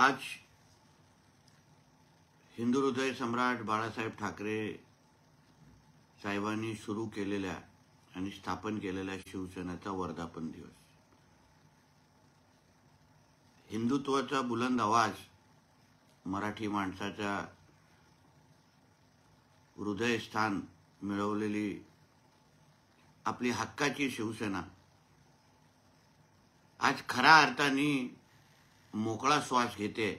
आज हिंदू हृदय सम्राट बाळासाहेब ठाकरे साहेबांनी सुरू केलेल्या आणि स्थापन केलेल्या शिवसेनेचा वर्धापन दिवस हिंदुत्वाचा बुलंद आवाज मराठी माणसाच्या हृदयस्थान मिळवलेली आपली हक्काची शिवसेना आज खऱ्या अर्थाने मोकळा श्वास घेते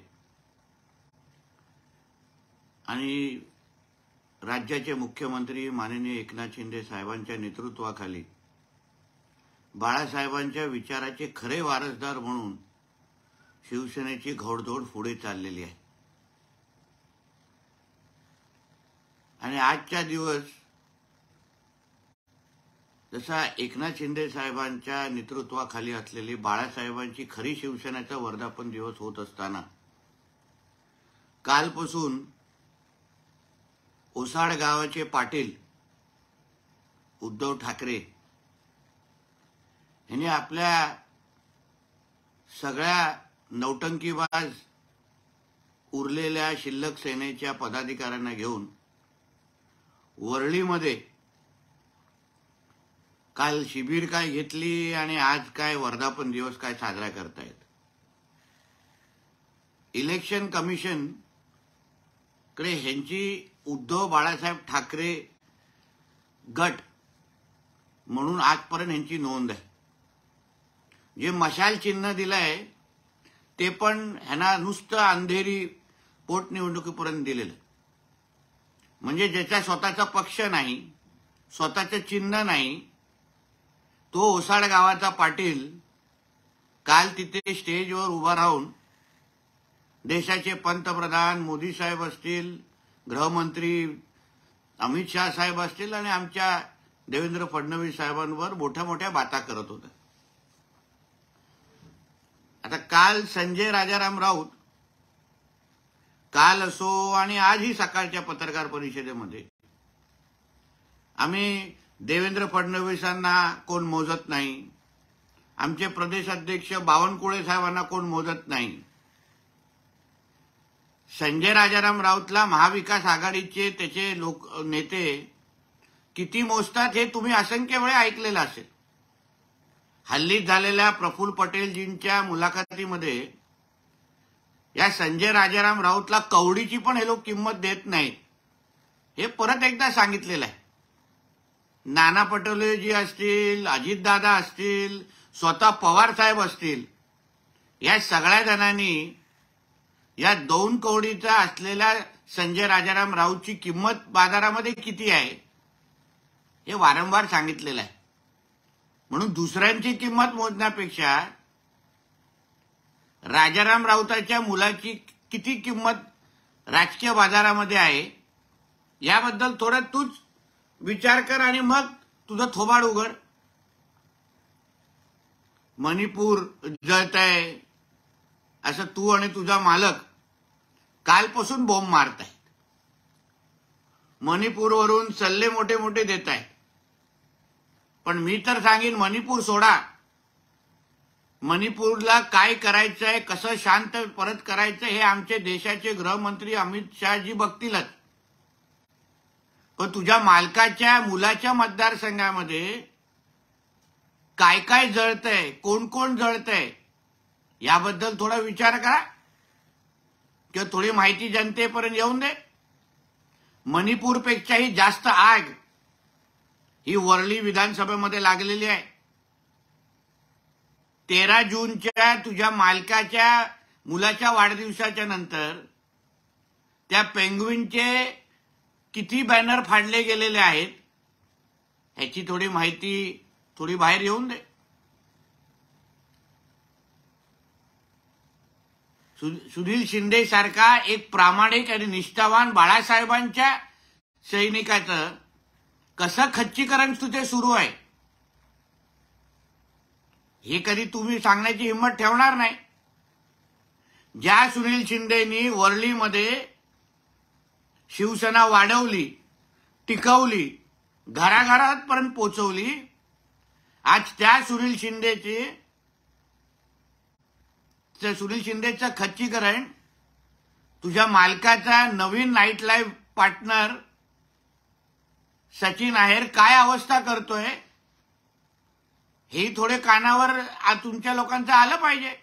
आणि राज्याचे मुख्यमंत्री माननीय एकनाथ शिंदे साहेबांच्या नेतृत्वाखाली बाळासाहेबांच्या विचाराचे खरे वारसदार म्हणून शिवसेनेची घोडदौड पुढे चाललेली आहे आणि आजचा दिवस जसा एकनाथ शिंदे साहेबांच्या नेतृत्वाखाली असलेली बाळासाहेबांची खरी शिवसेनेचा वर्धापन दिवस होत असताना कालपासून ओसाड गावाचे पाटील उद्धव ठाकरे यांनी आपल्या सगळ्या नौटंकीबाज उरलेल्या शिल्लक सेनेच्या पदाधिकाऱ्यांना घेऊन वरळीमध्ये काल शिबिर काय घेतली आणि आज काय वर्धापन दिवस काय साजरा करतायत इलेक्शन कमिशन कडे ह्यांची उद्धव बाळासाहेब ठाकरे गट म्हणून आजपर्यंत ह्यांची नोंद आहे जे मशाल चिन्ह दिलंय ते पण ह्यांना नुसतं अंधेरी पोटनिवडणुकीपर्यंत दिलेलं म्हणजे ज्याचा स्वतःचा पक्ष नाही स्वतःचं चिन्ह नाही तो ओसाड गावाचा पाटील काल तिथे स्टेजवर उभा राहून देशाचे पंतप्रधान मोदी साहेब असतील गृहमंत्री अमित शहा साहेब असतील आणि आमच्या देवेंद्र फडणवीस साहेबांवर मोठ्या मोठ्या बाता करत होत्या आता काल संजय राजाराम राऊत काल असो आणि आजही सकाळच्या पत्रकार परिषदेमध्ये आम्ही देवेंद्र फडणवीसांना कोण मोजत नाही आमचे प्रदेश अध्यक्ष बावनकुळे साहेबांना कोण मोजत नाही संजय राजाराम राऊतला महाविकास आघाडीचे त्याचे लोक नेते किती मोजतात हे तुम्ही असंख्य वेळे ऐकलेलं असेल हल्लीत झालेल्या प्रफुल्ल पटेलजींच्या मुलाखतीमध्ये या संजय राजाराम राऊतला कवडीची पण हे लोक किंमत देत नाहीत हे परत एकदा सांगितलेलं आहे नाना पटोलेजी असतील अजितदादा असतील स्वतः पवार साहेब असतील या सगळ्या जणांनी या दोन कोडीचा असलेल्या संजय राजाराम राऊतची किंमत बाजारामध्ये किती आहे हे वारंवार सांगितलेलं आहे म्हणून दुसऱ्यांची किंमत मोजण्यापेक्षा राजाराम राऊताच्या मुलाची किती किंमत राजकीय बाजारामध्ये आहे याबद्दल थोडं तूच विचार कर आणि मग तुझा थोबाड उघड मणिपूर जळत आहे असं तू आणि तुझा मालक कालपासून बॉम्ब मारत मणिपूर मणिपूरवरून सल्ले मोठे मोठे देत आहे पण मी तर सांगेन मणिपूर सोडा मणिपूरला काय करायचं आहे कसं शांत परत करायचं हे आमचे देशाचे गृहमंत्री अमित शहाजी बघतीलच पण तुझ्या मालकाच्या मुलाच्या मतदारसंघामध्ये काय काय जळतंय कोण कोण जळतंय याबद्दल थोडा विचार करा किंवा थोडी माहिती जनतेपर्यंत येऊन दे मणिपूरपेक्षाही जास्त आग ही वरळी विधानसभेमध्ये लागलेली आहे तेरा जूनच्या तुझ्या मालकाच्या मुलाच्या वाढदिवसाच्या नंतर त्या पेंग्विनचे किती बॅनर फाडले गेलेले आहेत ह्याची थोडी माहिती थोडी बाहेर येऊन दे सुधीर शिंदे सारखा एक प्रामाणिक आणि निष्ठावान बाळासाहेबांच्या सैनिकाचं कसं खच्चीकरण तुझे सुरू आहे हे कधी तुम्ही सांगण्याची हिंमत ठेवणार नाही ज्या सुनील शिंदेनी वर्लीमध्ये शिवसेना वाढवली टिकवली पर्यंत पोचवली आज त्या सुनील शिंदेचे सुनील शिंदेचं खच्चीकरण तुझ्या मालकाचा नवीन night life partner Sachin Aher काय अवस्था करतोय हे थोडे कानावर तुमच्या लोकांचं आलं पाहिजे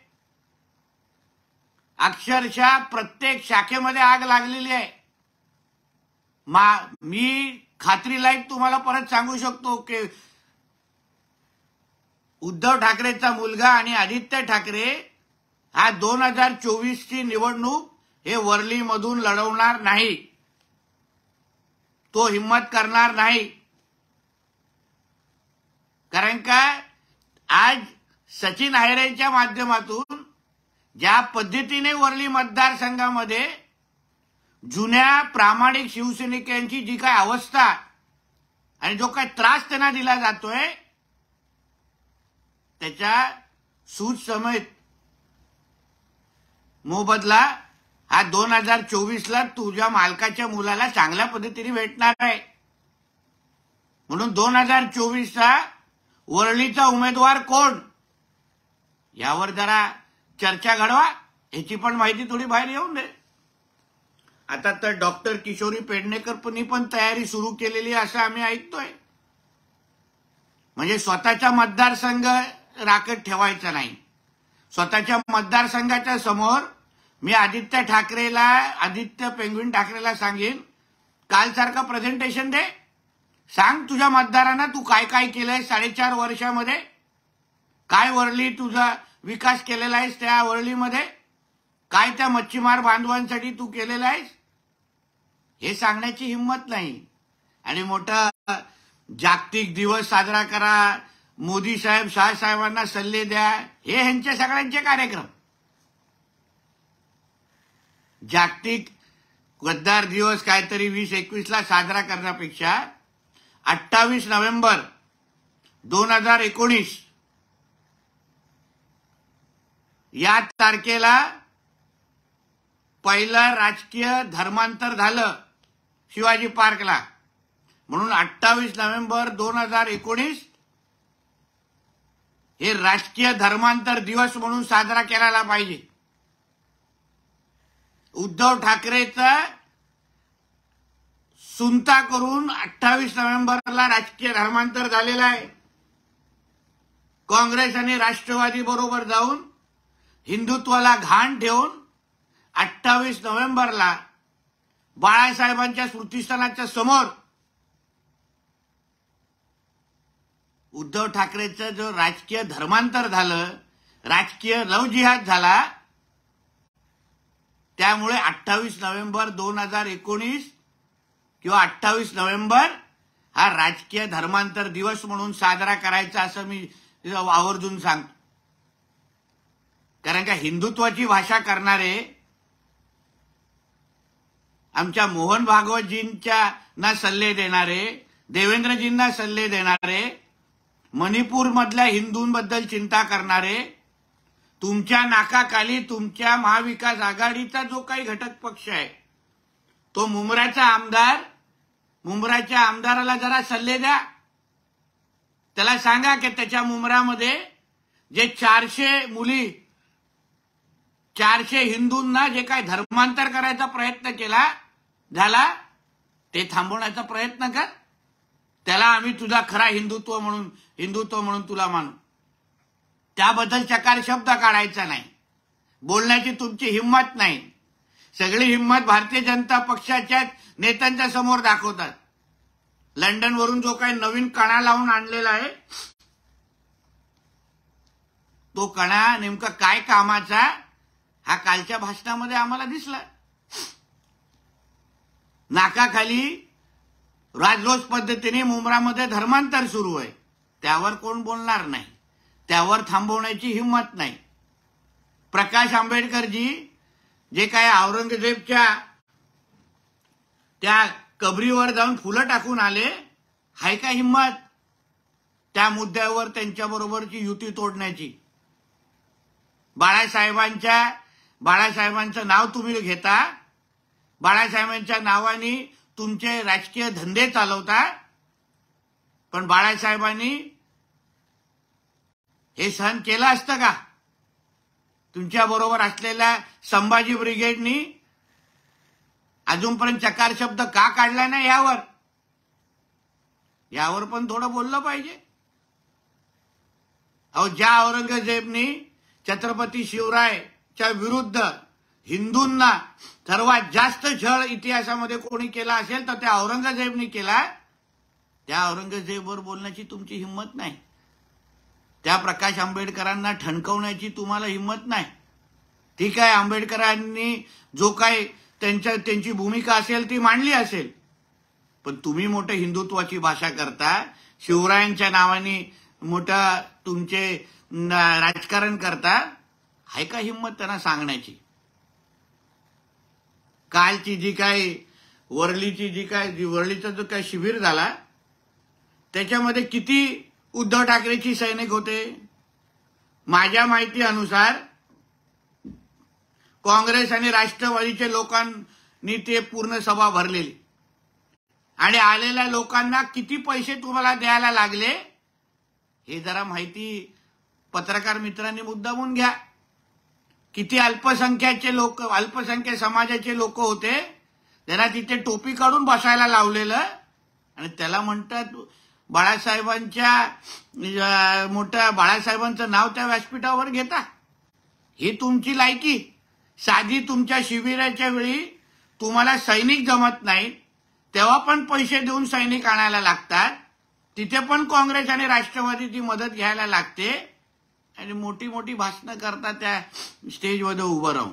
अक्षरशः प्रत्येक शाखेमध्ये आग लागलेली आहे मा मी खात्री लाईक तुम्हाला परत सांगू शकतो की उद्धव ठाकरेचा मुलगा आणि आदित्य ठाकरे हा दोन हजार ची निवडणूक हे मधून लढवणार नाही तो हिम्मत करणार नाही कारण का आज सचिन आयरेच्या माध्यमातून ज्या पद्धतीने वर्ली मतदारसंघामध्ये जुन्या प्रामाणिक शिवसैनिकांची जी काय अवस्था आणि जो काय त्रास त्यांना दिला जातोय त्याच्या सूच समेत मोबदला हा दोन हजार चोवीसला तुझ्या मालकाच्या मुलाला चांगल्या पद्धतीने भेटणार आहे म्हणून दोन हजार चोवीसचा वरळीचा उमेदवार कोण यावर जरा चर्चा घडवा याची पण माहिती थोडी बाहेर येऊन दे आता तर डॉक्टर किशोरी पेडणेकरनी पण तयारी सुरू केलेली असं आम्ही ऐकतोय म्हणजे स्वतःचा मतदारसंघ राखत ठेवायचा नाही स्वतःच्या मतदारसंघाच्या समोर मी आदित्य ठाकरेला आदित्य पेंगुईन ठाकरेला सांगेन कालसारखं प्रेझेंटेशन दे सांग तुझ्या मतदारांना तू काय काय केलंय साडेचार वर्षामध्ये काय वरली तुझा विकास केलेला आहेस त्या वरळीमध्ये काय त्या मच्छीमार बांधवांसाठी तू केलेला आहेस हे सांगण्याची हिंमत नाही आणि मोठा जागतिक दिवस साजरा करा मोदी साहेब शाह साहेबांना सल्ले द्या हे ह्यांचे सगळ्यांचे कार्यक्रम जागतिक गद्दार दिवस काहीतरी वीस ला साजरा करण्यापेक्षा अठ्ठावीस नोव्हेंबर दोन हजार एकोणीस या तारखेला पहिलं राजकीय धर्मांतर झालं शिवाजी पार्कला म्हणून अठ्ठावीस नोव्हेंबर दोन हजार एकोणीस हे राष्ट्रीय धर्मांतर दिवस म्हणून साजरा केला पाहिजे उद्धव ठाकरेचा सुनता करून अठ्ठावीस नोव्हेंबरला राजकीय धर्मांतर झालेलं आहे काँग्रेस आणि राष्ट्रवादी बरोबर जाऊन हिंदुत्वाला घाण ठेवून अठ्ठावीस नोव्हेंबरला बाळासाहेबांच्या स्मृतीस्थानाच्या समोर उद्धव ठाकरेचं जो राजकीय धर्मांतर झालं राजकीय लव जिहाद झाला त्यामुळे अठ्ठावीस नोव्हेंबर दोन हजार एकोणीस किंवा अठ्ठावीस नोव्हेंबर हा राजकीय धर्मांतर दिवस म्हणून साजरा करायचा असं मी आवर्जून सांगतो कारण का हिंदुत्वाची भाषा करणारे आमच्या मोहन भागवतजींच्या ना सल्ले देणारे देवेंद्रजींना सल्ले देणारे मणिपूर मधल्या हिंदूंबद्दल चिंता करणारे तुमच्या नाकाखाली तुमच्या महाविकास आघाडीचा जो काही घटक पक्ष आहे तो मुंबऱ्याचा आमदार मुंबराच्या आमदाराला जरा सल्ले द्या त्याला सांगा की त्याच्या मुंबरामध्ये जे चारशे मुली चारशे हिंदूंना जे काही धर्मांतर करायचा प्रयत्न केला झाला ते थांबवण्याचा प्रयत्न कर त्याला आम्ही तुझा खरा हिंदुत्व म्हणून हिंदुत्व म्हणून तुला मानू त्याबद्दल चकार शब्द काढायचा नाही बोलण्याची तुमची हिंमत नाही सगळी हिंमत भारतीय जनता पक्षाच्या नेत्यांच्या समोर दाखवतात लंडनवरून जो काही नवीन कणा लावून आणलेला आहे तो कणा नेमका काय कामाचा हा कालच्या भाषणामध्ये आम्हाला दिसला नाकाखाली राजरोज पद्धतीने मुंब्रामध्ये धर्मांतर सुरू आहे त्यावर कोण बोलणार नाही त्यावर थांबवण्याची हिंमत नाही प्रकाश आंबेडकरजी जे काय औरंगजेबच्या त्या कबरीवर जाऊन फुलं टाकून आले हाय का हिंमत त्या मुद्द्यावर त्यांच्याबरोबरची युती तोडण्याची बाळासाहेबांच्या बाळासाहेबांचं नाव तुम्ही घेता बाळासाहेबांच्या नावाने तुमचे राजकीय धंदे चालवता पण बाळासाहेबांनी हे सहन केलं असतं का तुमच्या बरोबर असलेल्या संभाजी ब्रिगेडनी अजूनपर्यंत चकार शब्द का काढला नाही यावर यावर पण थोडं बोललं पाहिजे अहो ज्या औरंगजेबनी छत्रपती शिवरायच्या विरुद्ध हिंदूंना सर्वात जास्त छळ इतिहासामध्ये कोणी केला असेल तर त्या औरंगजेबने केला त्या औरंगजेबवर बोलण्याची तुमची हिंमत नाही त्या प्रकाश आंबेडकरांना ठणकवण्याची तुम्हाला हिंमत नाही ठीक आहे आंबेडकरांनी जो काय त्यांच्या त्यांची भूमिका असेल ती मांडली असेल पण तुम्ही मोठं हिंदुत्वाची भाषा करता शिवरायांच्या नावाने मोठा तुमचे राजकारण करता आहे का हिंमत त्यांना सांगण्याची कालची जी काय वरलीची जी काय जी जो काय शिबिर झाला त्याच्यामध्ये किती उद्धव ठाकरेची सैनिक होते माझ्या माहिती अनुसार काँग्रेस आणि राष्ट्रवादीचे लोकांनी ते पूर्ण सभा भरलेली आणि आलेल्या लोकांना किती पैसे तुम्हाला द्यायला लागले हे जरा माहिती पत्रकार मित्रांनी मुद्दामून घ्या किती अल्पसंख्याचे लोक अल्पसंख्या समाजाचे लोक होते त्यांना तिथे टोपी काढून बसायला लावलेलं आणि त्याला म्हणतात बाळासाहेबांच्या मोठ्या बाळासाहेबांचं नाव त्या व्यासपीठावर घेता ही तुमची लायकी साधी तुमच्या शिबिराच्या वेळी तुम्हाला सैनिक जमत नाही तेव्हा पण पैसे देऊन सैनिक आणायला लागतात तिथे पण काँग्रेस आणि राष्ट्रवादीची मदत घ्यायला लागते आणि मोठी मोठी भाषणं करता त्या स्टेजमध्ये उभं राहून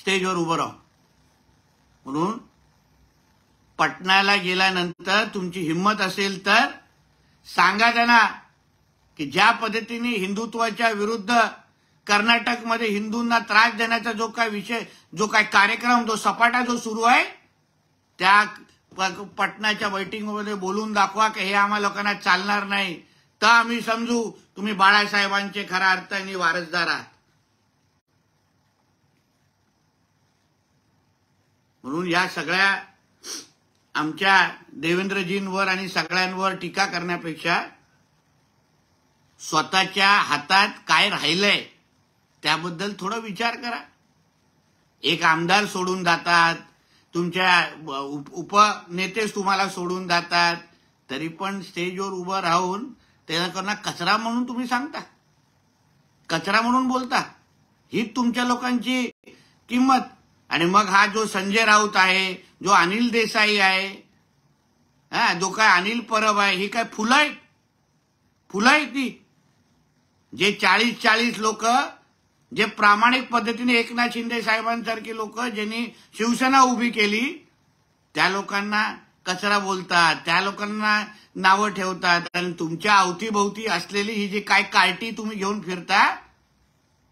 स्टेजवर उभं राहून म्हणून पटनाला गेल्यानंतर तुमची हिंमत असेल तर सांगा त्यांना की ज्या पद्धतीने हिंदुत्वाच्या विरुद्ध कर्नाटक मध्ये हिंदूंना त्रास देण्याचा जो काय विषय जो काय कार्यक्रम जो सपाटा जो सुरू आहे त्या पटनाच्या बैठकीमध्ये बोलून दाखवा की हे आम्हा लोकांना चालणार नाही तर आम्ही समजू तुम्ही बाळासाहेबांचे अर्थ आणि वारसदार आहात म्हणून या सगळ्या आमच्या देवेंद्रजींवर आणि सगळ्यांवर टीका करण्यापेक्षा स्वतःच्या हातात काय राहिलंय त्याबद्दल थोडा विचार करा एक आमदार सोडून जातात तुमच्या उपनेतेच तुम्हाला सोडून जातात तरी पण स्टेजवर उभं राहून त्यांना कचरा म्हणून तुम्ही सांगता कचरा म्हणून बोलता ही तुमच्या लोकांची किंमत आणि मग हा जो संजय राऊत आहे जो अनिल देसाई आहे हा जो काय अनिल परब आहे ही काय फुलं आहेत फुलं आहेत ती जे चाळीस चाळीस लोक जे प्रामाणिक पद्धतीने एकनाथ शिंदे साहेबांसारखी लोक ज्यांनी शिवसेना उभी केली त्या लोकांना कचरा बोलतात त्या लोकांना नावं ठेवतात आणि तुमच्या अवतीभोवती असलेली ही जी काय कार्टी तुम्ही घेऊन फिरता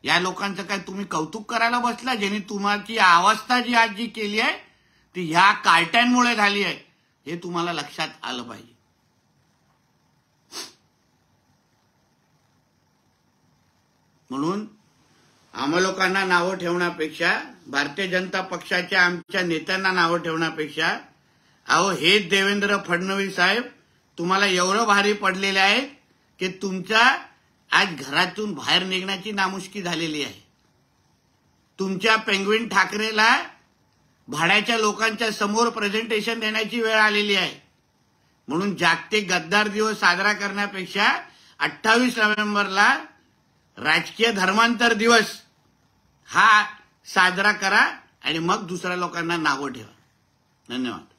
या लोकांचं काय तुम्ही कौतुक करायला बसला ज्यांनी तुम्हाची अवस्था जी आज जी केली आहे ती ह्या कार्ट्यांमुळे झाली आहे हे तुम्हाला लक्षात आलं पाहिजे म्हणून आम्हा लोकांना नावं ठेवण्यापेक्षा भारतीय जनता पक्षाच्या आमच्या नेत्यांना नावं ठेवण्यापेक्षा अहो हे देवेंद्र फडणवीस साहेब तुम्हाला एवढं भारी पडलेले आहेत की तुमच्या आज घरातून बाहेर निघण्याची नामुष्की झालेली आहे तुमच्या पेंग्विन ठाकरेला भाड्याच्या लोकांच्या समोर प्रेझेंटेशन देण्याची वेळ आलेली आहे म्हणून जागतिक गद्दार दिवस साजरा करण्यापेक्षा अठ्ठावीस नोव्हेंबरला राजकीय धर्मांतर दिवस हा साजरा करा आणि मग दुसऱ्या लोकांना नावं ठेवा धन्यवाद